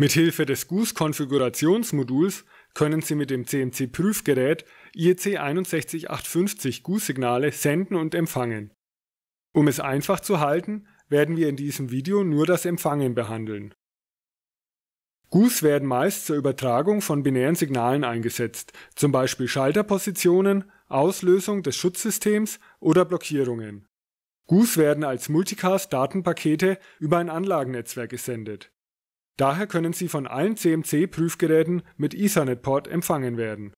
Mithilfe des GUS-Konfigurationsmoduls können Sie mit dem CMC-Prüfgerät IEC 61850 GUS-Signale senden und empfangen. Um es einfach zu halten, werden wir in diesem Video nur das Empfangen behandeln. GUS werden meist zur Übertragung von binären Signalen eingesetzt, zum Beispiel Schalterpositionen, Auslösung des Schutzsystems oder Blockierungen. GUS werden als Multicast-Datenpakete über ein Anlagennetzwerk gesendet. Daher können sie von allen CMC-Prüfgeräten mit Ethernet-Port empfangen werden.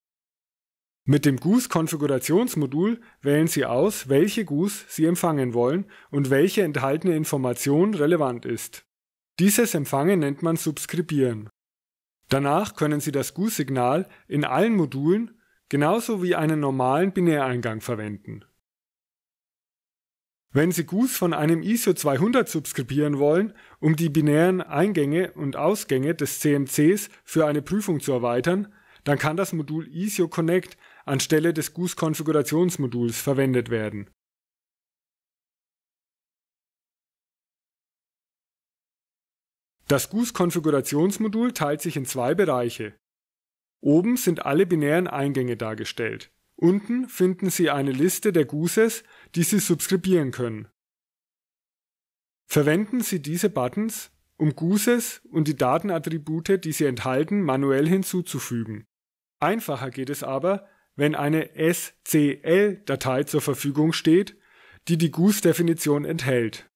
Mit dem gus konfigurationsmodul wählen Sie aus, welche GUS Sie empfangen wollen und welche enthaltene Information relevant ist. Dieses Empfangen nennt man Subskribieren. Danach können Sie das gus signal in allen Modulen genauso wie einen normalen Binäreingang verwenden wenn Sie GUS von einem ISO 200 subskribieren wollen, um die binären Eingänge und Ausgänge des CMCs für eine Prüfung zu erweitern, dann kann das Modul ISO Connect anstelle des GUS-Konfigurationsmoduls verwendet werden Das GUS-Konfigurationsmodul teilt sich in zwei Bereiche. Oben sind alle binären Eingänge dargestellt Unten finden Sie eine Liste der Gooses, die Sie subskribieren können. Verwenden Sie diese Buttons, um Gooses und die Datenattribute, die sie enthalten, manuell hinzuzufügen. Einfacher geht es aber, wenn eine SCL-Datei zur Verfügung steht, die die Goose-Definition enthält.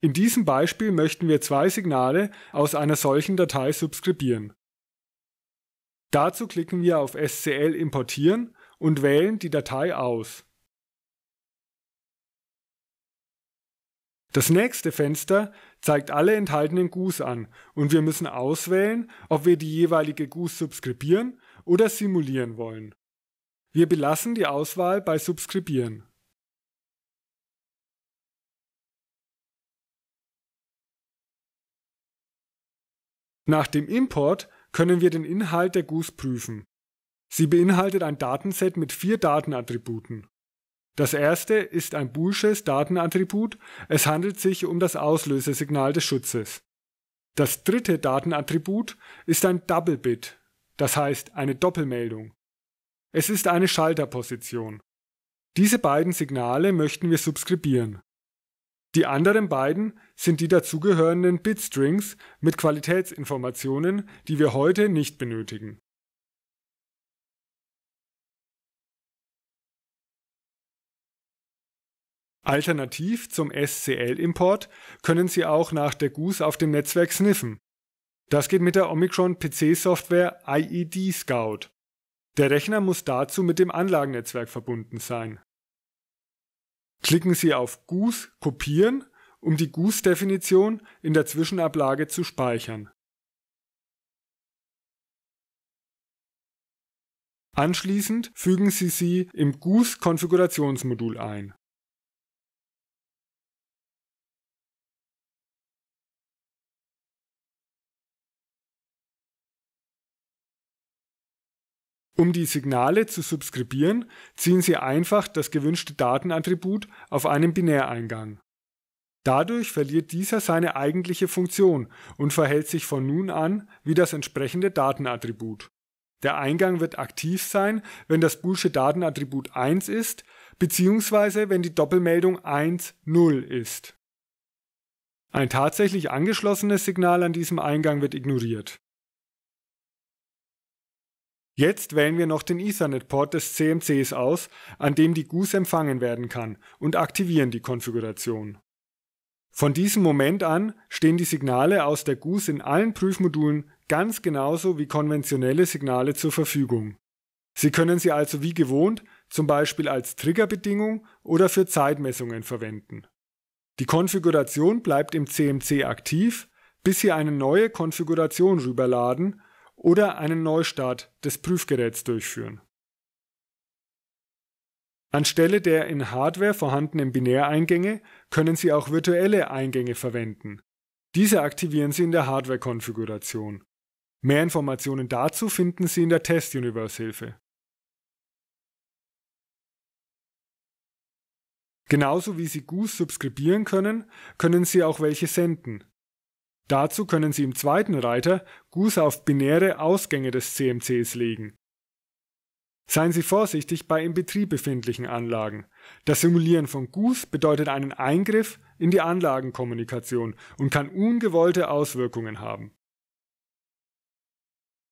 In diesem Beispiel möchten wir zwei Signale aus einer solchen Datei subskribieren. Dazu klicken wir auf SCL importieren und wählen die Datei aus. Das nächste Fenster zeigt alle enthaltenen GUs an und wir müssen auswählen, ob wir die jeweilige GUS subskribieren oder simulieren wollen. Wir belassen die Auswahl bei Subskribieren. Nach dem Import können wir den Inhalt der GUS prüfen. Sie beinhaltet ein Datenset mit vier Datenattributen. Das erste ist ein boolsches Datenattribut, es handelt sich um das Auslösesignal des Schutzes. Das dritte Datenattribut ist ein Double Bit, das heißt eine Doppelmeldung. Es ist eine Schalterposition. Diese beiden Signale möchten wir subskribieren. Die anderen beiden sind die dazugehörenden Bitstrings mit Qualitätsinformationen, die wir heute nicht benötigen Alternativ zum SCL-Import können Sie auch nach der Goose auf dem Netzwerk sniffen. Das geht mit der Omicron PC-Software IED Scout. Der Rechner muss dazu mit dem Anlagennetzwerk verbunden sein. Klicken Sie auf Goose Kopieren, um die Goose-Definition in der Zwischenablage zu speichern. Anschließend fügen Sie sie im Goose-Konfigurationsmodul ein. Um die Signale zu subskribieren, ziehen Sie einfach das gewünschte Datenattribut auf einen Binäreingang. Dadurch verliert dieser seine eigentliche Funktion und verhält sich von nun an wie das entsprechende Datenattribut. Der Eingang wird aktiv sein, wenn das boolsche Datenattribut 1 ist, beziehungsweise wenn die Doppelmeldung 1, 0 ist. Ein tatsächlich angeschlossenes Signal an diesem Eingang wird ignoriert Jetzt wählen wir noch den Ethernet-Port des CMCs aus, an dem die Goose empfangen werden kann, und aktivieren die Konfiguration. Von diesem Moment an stehen die Signale aus der Goose in allen Prüfmodulen ganz genauso wie konventionelle Signale zur Verfügung. Sie können sie also wie gewohnt, zum Beispiel als Triggerbedingung oder für Zeitmessungen verwenden. Die Konfiguration bleibt im CMC aktiv, bis Sie eine neue Konfiguration rüberladen oder einen Neustart des Prüfgeräts durchführen. Anstelle der in Hardware vorhandenen Binäreingänge können Sie auch virtuelle Eingänge verwenden. Diese aktivieren Sie in der Hardware-Konfiguration. Mehr Informationen dazu finden Sie in der Test Universe-Hilfe. Genauso wie Sie GUS subskribieren können, können Sie auch welche senden. Dazu können Sie im zweiten Reiter Guße auf binäre Ausgänge des CMCs legen. Seien Sie vorsichtig bei im Betrieb befindlichen Anlagen. Das Simulieren von Guß bedeutet einen Eingriff in die Anlagenkommunikation und kann ungewollte Auswirkungen haben